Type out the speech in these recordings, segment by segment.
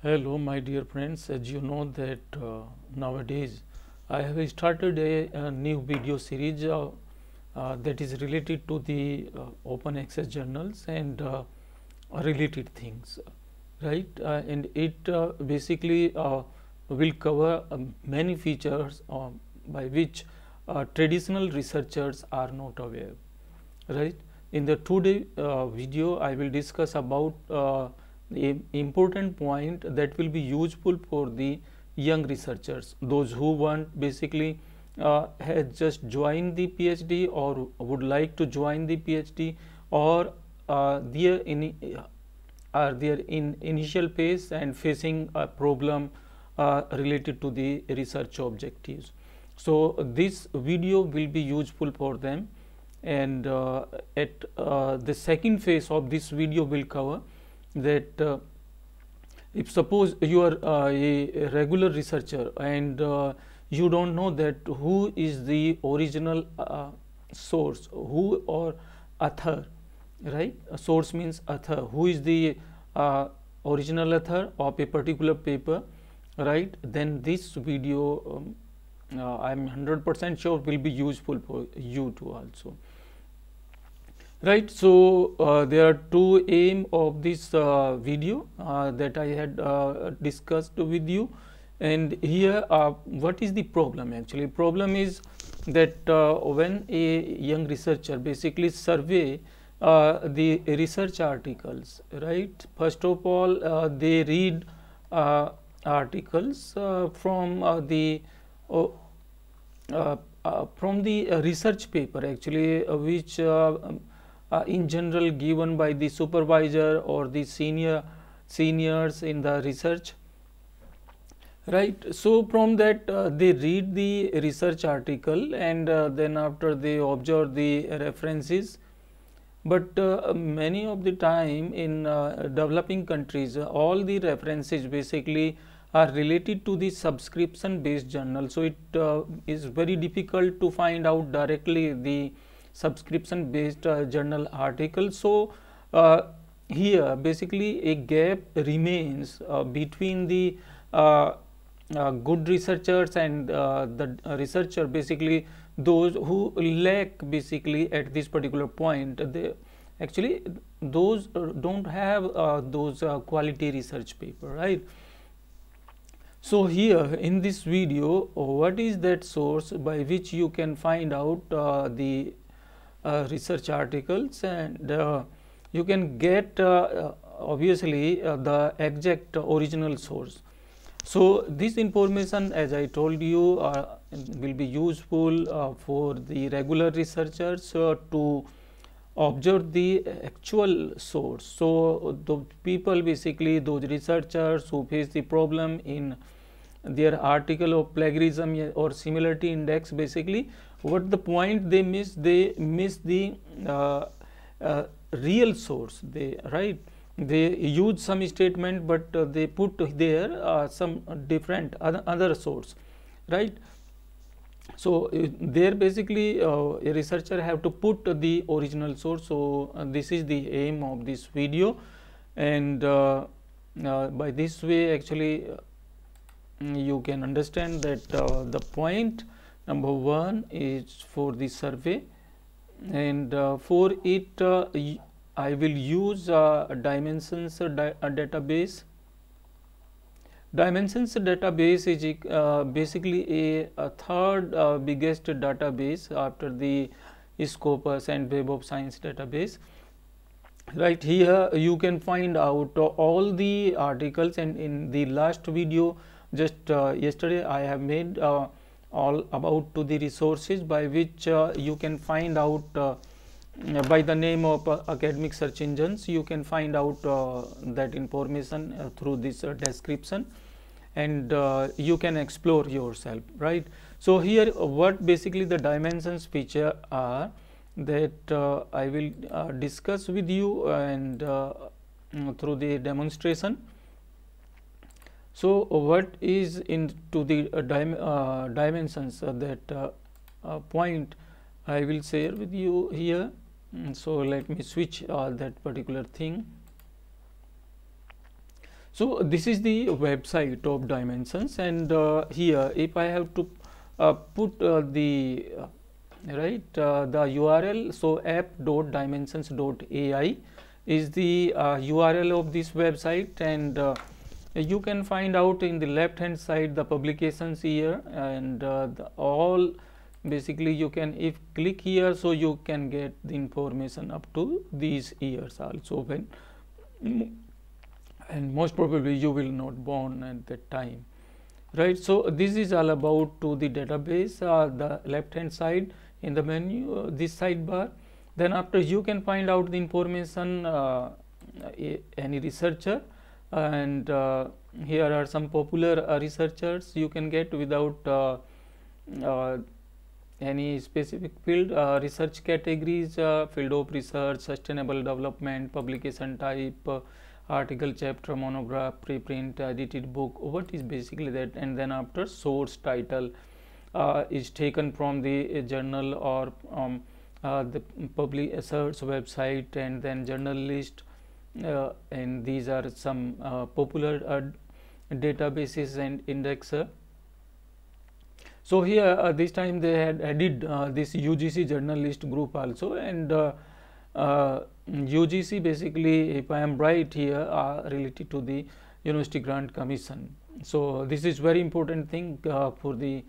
Hello my dear friends, as you know that uh, nowadays I have started a, a new video series uh, uh, that is related to the uh, open access journals and uh, related things, right? Uh, and it basically will cover um, many features by which traditional researchers are not aware, right? In the today video, I will discuss about important point that will be useful for the young researchers those who want basically uh, has just joined the PhD or would like to join the PhD or uh, they in, uh, are there in initial phase and facing a problem uh, related to the research objectives. So, this video will be useful for them and uh, at uh, the second phase of this video will cover that uh, if suppose you are uh, a regular researcher and uh, you don't know that who is the original uh, source who or author right a source means author who is the uh, original author of a particular paper right then this video um, uh, I am 100 percent sure will be useful for you too also Right. So, uh, there are two aim of this uh, video uh, that I had uh, discussed with you and here uh, what is the problem actually problem is that uh, when a young researcher basically survey the research articles right first of all they read articles oh, from the from the research paper actually which uh, in general given by the supervisor or the senior seniors in the research right so from that uh, they read the research article and uh, then after they observe the references but uh, many of the time in uh, developing countries all the references basically are related to the subscription based journal so it uh, is very difficult to find out directly the subscription based uh, journal article. So, uh, here basically a gap remains uh, between the good researchers and the researcher basically those who lack basically at this particular point they actually those don't have uh, those uh, quality research paper right so here in this video what is that source by which you can find out uh, the uh, research articles and uh, you can get uh, obviously the exact original source. So, this information as I told you uh, will be useful uh, for the regular researchers uh, to observe the actual source. So, the people basically those researchers who face the problem in their article of plagiarism or similarity index basically what the point they miss they miss the uh, uh, real source they right they use some statement but uh, they put there uh, some different other, other source right so uh, there basically uh, a researcher have to put the original source so this is the aim of this video and by this way actually mm, you can understand that the point number 1 is for the survey and uh, for it uh, I will use uh, dimensions di database Dimensions database is uh, basically a, a third uh, biggest database after the Scopus and Web of Science database. Right here you can find out uh, all the articles and in the last video just yesterday I have made all about to the resources by which uh, you can find out uh, by the name of uh, academic search engines you can find out uh, that information uh, through this uh, description and you can explore yourself right so here what basically the dimensions feature are that i will discuss with you and through the demonstration so, what is into the uh, dim uh, dimensions uh, that uh, uh, point I will share with you here. Mm, so, let me switch that particular thing. So, this is the website of dimensions and uh, here if I have to put the right the URL. So, app dot dimensions dot AI is the URL of this website and you can find out in the left hand side the publications here and uh, all basically you can if click here so you can get the information up to these years also when and most probably you will not born at that time right so this is all about to the database uh, the left hand side in the menu uh, this sidebar then after you can find out the information uh, any researcher and uh, here are some popular uh, researchers you can get without uh, uh, any specific field uh, research categories field of research sustainable development publication type article chapter monograph preprint edited book what is basically that and then after source title is taken from the journal or um, the publisher's website and then journal list uh, and these are some uh, popular uh, databases and indexer. So here this time they had added this UGC journalist group also and UGC basically if I am right here are related to the University Grant Commission. So this is very important thing for the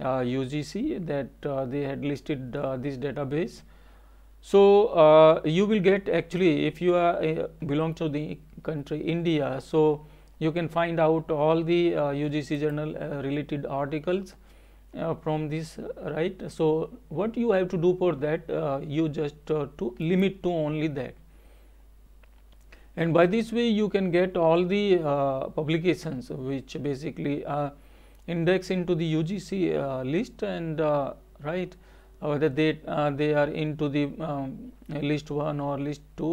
uh, UGC that uh, they had listed uh, this database so, uh, you will get actually if you are, uh, belong to the country India, so you can find out all the uh, UGC journal uh, related articles uh, from this right. So, what you have to do for that uh, you just to limit to only that and by this way you can get all the publications which basically index into the UGC list and right whether they uh, they are into the um, list 1 or list 2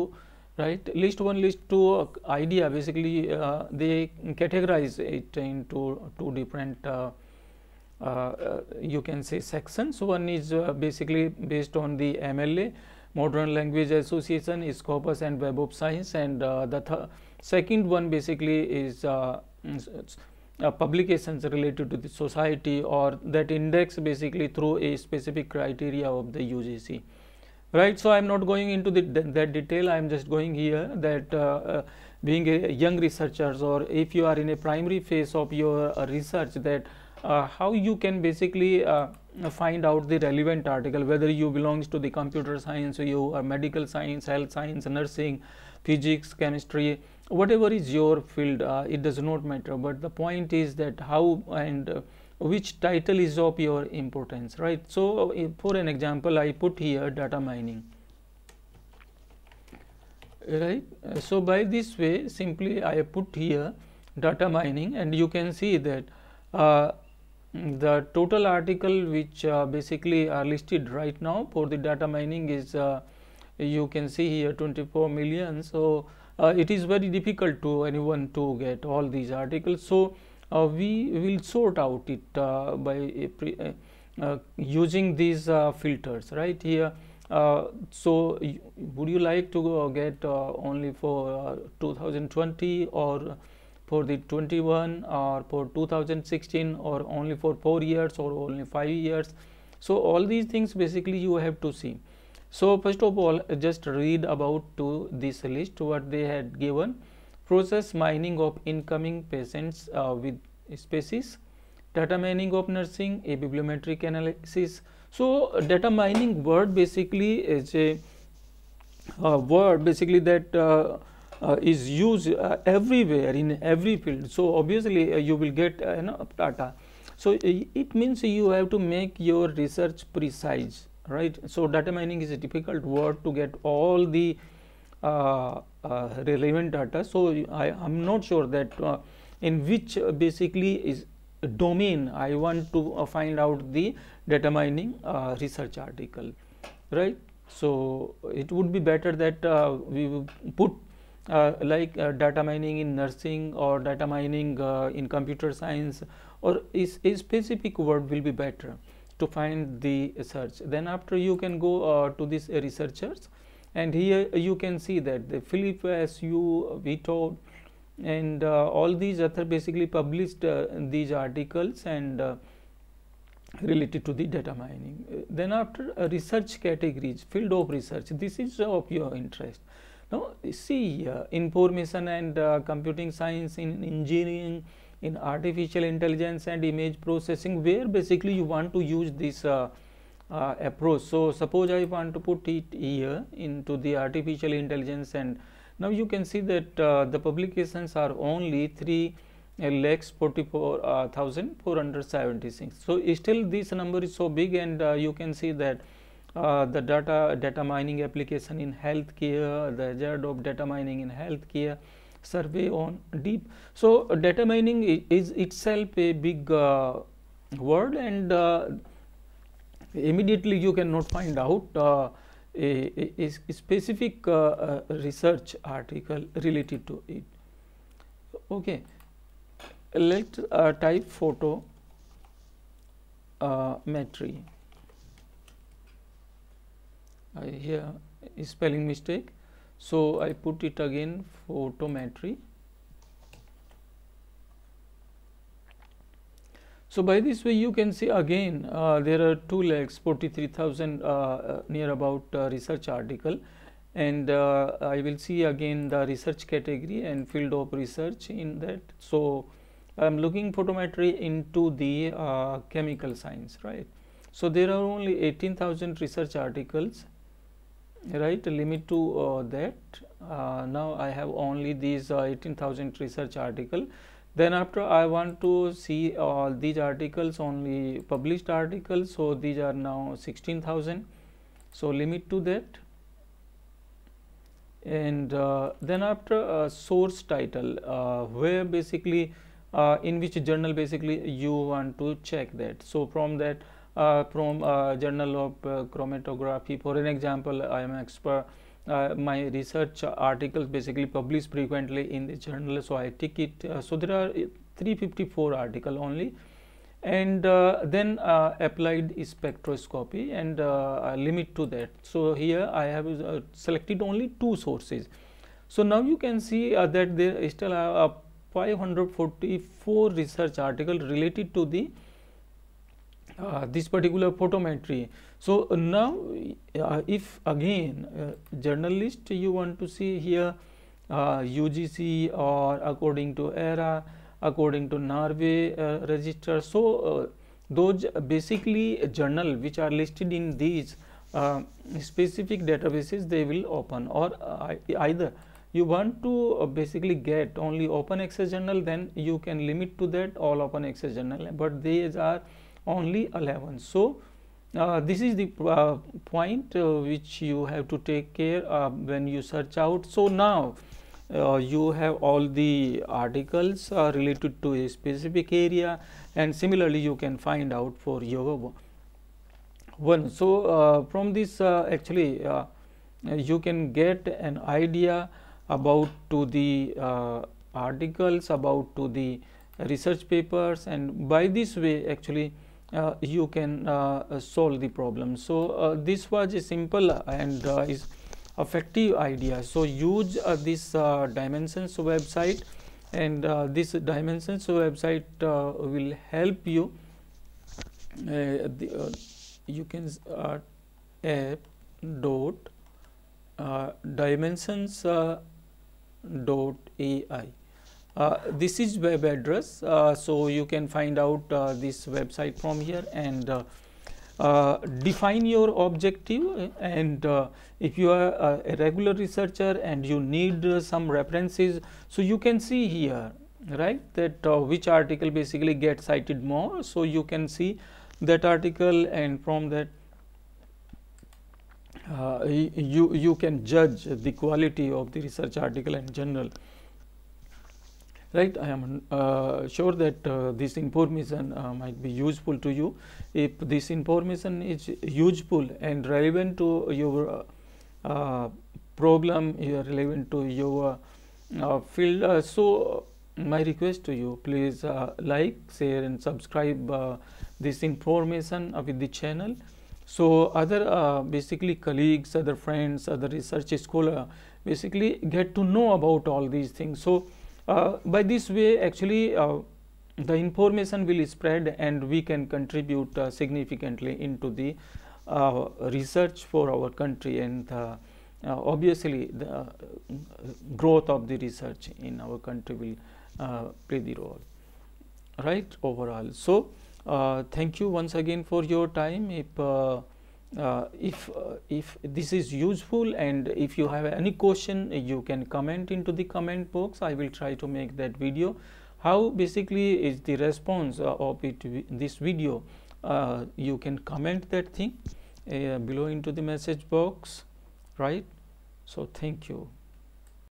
right list 1 list 2 idea basically uh, they categorize it into two different uh, uh, uh you can say sections one is uh, basically based on the MLA modern language association Scopus and web of science and the th second one basically is uh, publications related to the society or that index basically through a specific criteria of the UGC. Right, so I am not going into the, that detail, I am just going here that uh, uh, being a young researchers or if you are in a primary phase of your uh, research that uh, how you can basically find out the relevant article whether you belongs to the computer science you are medical science health science nursing physics chemistry whatever is your field uh, it does not matter but the point is that how and uh, which title is of your importance right so uh, for an example i put here data mining right uh, so by this way simply i put here data mining and you can see that uh, the total article which uh, basically are listed right now for the data mining is you can see here 24 million so uh, it is very difficult to anyone to get all these articles. So, uh, we will sort out it uh, by uh, uh, uh, using these filters right here. so, would you like to get only for 2020 or for the 21 or for 2016 or only for 4 years or only 5 years. So, all these things basically you have to see. So, first of all just read about to this list what they had given process mining of incoming patients uh, with species, data mining of nursing, a bibliometric analysis. So, data mining word basically is a uh, word basically that uh, uh, is used uh, everywhere in every field. So, obviously uh, you will get uh, you know, data. So, it means you have to make your research precise right. So, data mining is a difficult word to get all the uh, uh, relevant data. So, I am not sure that uh, in which uh, basically is domain I want to uh, find out the data mining uh, research article, right. So, it would be better that we put like data mining in nursing or data mining in computer science or is a specific word will be better to find the search. Then after you can go uh, to these researchers and here you can see that the Philip SU, Vito and uh, all these other basically published uh, these articles and related to the data mining. then after uh, research categories, field of research, this is of your interest. Now see information and computing science in engineering, in artificial intelligence and image processing where basically you want to use this uh, uh, approach. So, suppose I want to put it here into the artificial intelligence and now you can see that uh, the publications are only 3 uh, lakhs 44,476. Uh, so, still this number is so big and uh, you can see that uh, the data data mining application in healthcare, the hazard of data mining in healthcare, survey on deep. So, data mining is, itself a big uh, word and uh, immediately you cannot find out uh, a, a, a, specific uh, uh, research article related to it. Okay. Let us uh, type photo metry. here spelling mistake so, I put it again photometry. So, by this way you can see again uh, there are 2 legs, 43,000 uh, uh, near about uh, research article and uh, I will see again the research category and field of research in that. So, I am looking photometry into the uh, chemical science right. So, there are only 18,000 research articles right limit to uh, that uh, now I have only these uh, 18,000 research article then after I want to see all these articles only published articles so these are now 16,000 so limit to that and uh, then after uh, source title uh, where basically in which journal basically you want to check that so from that uh, from uh, Journal of uh, Chromatography. For an example, I am expert. my research articles basically published frequently in the journal, so I take it. so there are 354 article only and uh, then uh, applied spectroscopy and uh, limit to that. So, here I have selected only two sources. So, now you can see that there still are 544 research article related to the uh, this particular photometry. So, uh, now uh, if again uh, journalist you want to see here UGC uh, or according to ERA, according to Norway uh, register. So, those basically journal which are listed in these specific databases they will open or either you want to basically get only open access journal then you can limit to that all open access journal but these are only 11. So, uh, this is the uh, point uh, which you have to take care when you search out. So, now uh, you have all the articles uh, related to a specific area and similarly you can find out for yoga one. So, uh, from this actually you can get an idea about to the articles about to the research papers and by this way actually uh, you can uh, uh, solve the problem. So, this was a simple and is effective idea. So, use this dimensions website and this dimensions website will help you the, you can uh, app dot uh, dimensions uh, dot ai uh, this is web address. Uh, so, you can find out uh, this website from here and uh, uh, define your objective and uh, if you are a regular researcher and you need some references. So, you can see here right that which article basically gets cited more. So, you can see that article and from that you, you can judge the quality of the research article and general right i am uh, sure that uh, this information uh, might be useful to you if this information is useful and relevant to your uh, uh, problem uh, relevant to your field so my request to you please like share and subscribe this information with the channel so other basically colleagues other friends other research scholar basically get to know about all these things so uh, by this way actually uh, the information will spread and we can contribute uh, significantly into the uh, research for our country and uh, obviously the growth of the research in our country will play the role right overall. So, thank you once again for your time if uh, if uh, if this is useful and if you have any question you can comment into the comment box i will try to make that video how basically is the response uh, of it this video uh, you can comment that thing uh, below into the message box right so thank you